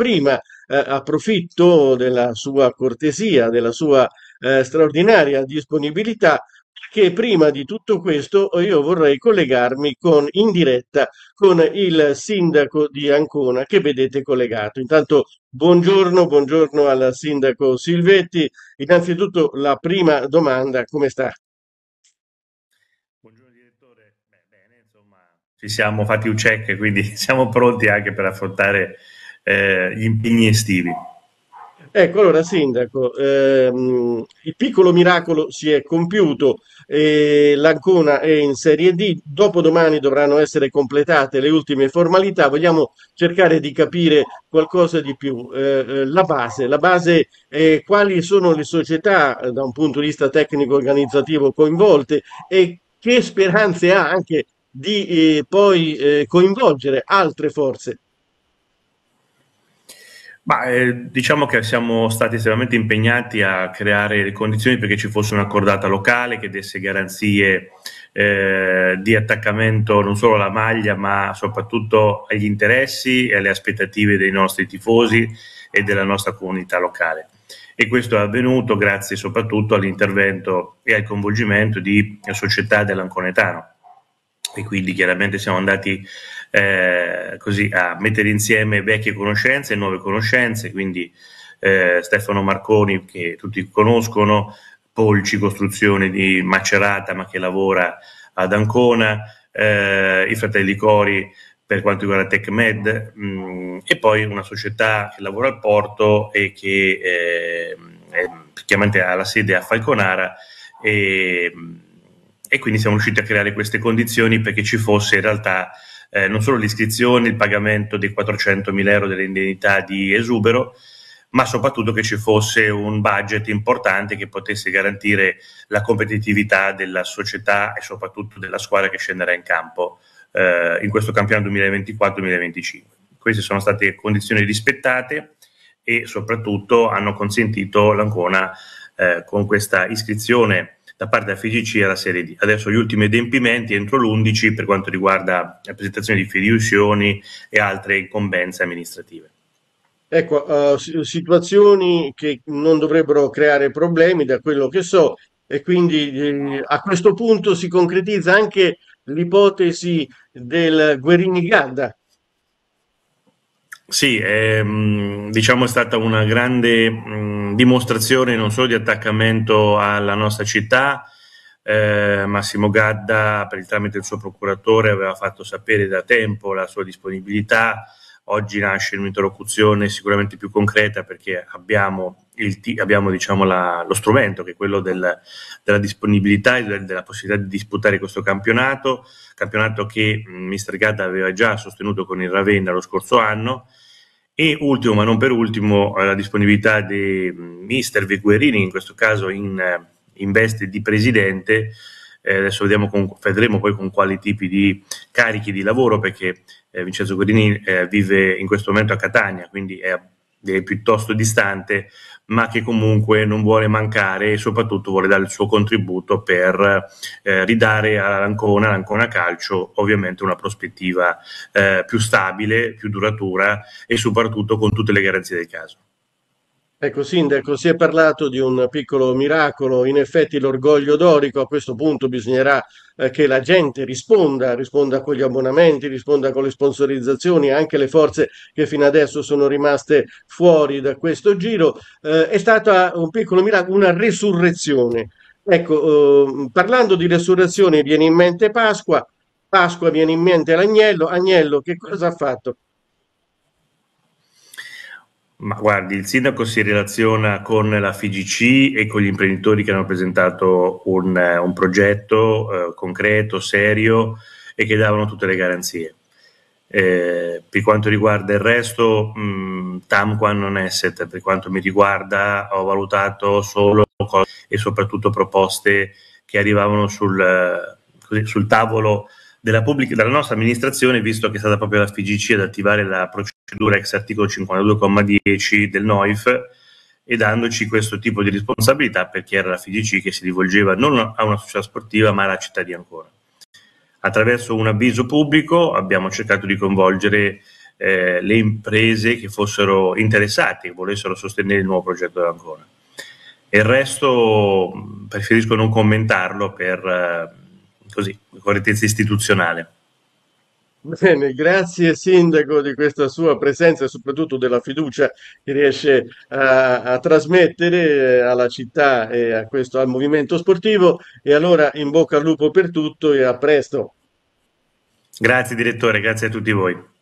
prima eh, approfitto della sua cortesia, della sua eh, straordinaria disponibilità che prima di tutto questo io vorrei collegarmi con, in diretta con il sindaco di Ancona che vedete collegato. Intanto buongiorno, buongiorno al sindaco Silvetti. Innanzitutto la prima domanda, come sta? Buongiorno direttore, ci siamo fatti un check quindi siamo pronti anche per affrontare eh, gli impegni estivi. Ecco, allora Sindaco, ehm, il piccolo miracolo si è compiuto, eh, l'Ancona è in Serie D, dopodomani dovranno essere completate le ultime formalità, vogliamo cercare di capire qualcosa di più. Eh, eh la base, la base eh, quali sono le società eh, da un punto di vista tecnico-organizzativo coinvolte e che speranze ha anche di eh, poi coinvolgere altre forze? Ma eh, diciamo che siamo stati estremamente impegnati a creare le condizioni perché ci fosse un'accordata locale che desse garanzie eh, di attaccamento non solo alla maglia ma soprattutto agli interessi e alle aspettative dei nostri tifosi e della nostra comunità locale. E questo è avvenuto grazie soprattutto all'intervento e al coinvolgimento di società dell'Anconetano. E quindi chiaramente siamo andati eh, così, a mettere insieme vecchie conoscenze e nuove conoscenze, quindi eh, Stefano Marconi che tutti conoscono, Polci Costruzione di Macerata ma che lavora ad Ancona, eh, i fratelli Cori per quanto riguarda TechMed mm, e poi una società che lavora al porto e che eh, è, chiaramente ha la sede a Falconara e, e, quindi siamo riusciti a creare queste condizioni perché ci fosse in realtà eh, non solo l'iscrizione, il pagamento dei 400.000 euro dell'indennità di esubero, ma soprattutto che ci fosse un budget importante che potesse garantire la competitività della società e soprattutto della squadra che scenderà in campo eh, in questo campionato 2024-2025. Queste sono state condizioni rispettate e soprattutto hanno consentito l'Ancona eh, con questa iscrizione da parte della FGC alla Serie D. Adesso gli ultimi adempimenti entro l'11 per quanto riguarda la presentazione di fiduzioni e altre incombenze amministrative. Ecco, uh, situazioni che non dovrebbero creare problemi da quello che so e quindi eh, a questo punto si concretizza anche l'ipotesi del Guerini Gadda sì, è, ehm, diciamo è stata una grande mh, dimostrazione non solo di attaccamento alla nostra città, eh, Massimo Gadda per il tramite del suo procuratore aveva fatto sapere da tempo la sua disponibilità, oggi nasce un'interlocuzione sicuramente più concreta perché abbiamo t- abbiamo diciamo, la, lo strumento che è quello del, della disponibilità e del, della possibilità di disputare questo campionato, campionato che mh, Mister Gadda aveva già sostenuto con il Ravenna lo scorso anno. E ultimo, ma non per ultimo, eh, la disponibilità di Mister Viguerini, in questo caso in, eh, in veste di presidente. Eh, adesso con, vedremo poi con quali tipi di carichi di lavoro, perché eh, Vincenzo Guerini eh, vive in questo momento a Catania, quindi è direi piuttosto distante, ma che comunque non vuole mancare e soprattutto vuole dare il suo contributo per eh, ridare all'Ancona, all'Ancona Calcio, ovviamente una prospettiva eh, più stabile, più duratura e soprattutto con tutte le garanzie del caso. Ecco, Sindaco, si è parlato di un piccolo miracolo, in effetti l'orgoglio dorico, a questo punto bisognerà eh, che la gente risponda, risponda con gli abbonamenti, risponda con le sponsorizzazioni, anche le forze che fino adesso sono rimaste fuori da questo giro. Eh, è stata un piccolo miracolo, una resurrezione. Ecco, eh, parlando di resurrezione viene in mente Pasqua, Pasqua viene in mente l'agnello, agnello che cosa ha fatto? Ma guardi, il sindaco si relaziona con la FIGC e con gli imprenditori che hanno presentato un, eh, un progetto eh, concreto, serio e che davano tutte le garanzie. Eh, per quanto riguarda il resto, mh, mm, Tamquan non è set, per quanto mi riguarda ho valutato solo e soprattutto proposte che arrivavano sul, eh, sul tavolo della, pubblica, della nostra amministrazione, visto che è stata proprio la FIGC ad attivare la procedura procedura ex articolo 52,10 del NOIF e dandoci questo tipo di responsabilità perché era la FIGC che si rivolgeva non a una società sportiva ma alla città di Ancona. Attraverso un avviso pubblico abbiamo cercato di coinvolgere eh, le imprese che fossero interessate e volessero sostenere il nuovo progetto di Ancona. Il resto preferisco non commentarlo per eh, così, correttezza istituzionale. Bene, grazie Sindaco di questa sua presenza e soprattutto della fiducia che riesce a, a trasmettere eh, alla città e questo, al movimento sportivo. E allora in bocca al lupo per tutto e a presto. Grazie direttore, grazie a tutti voi.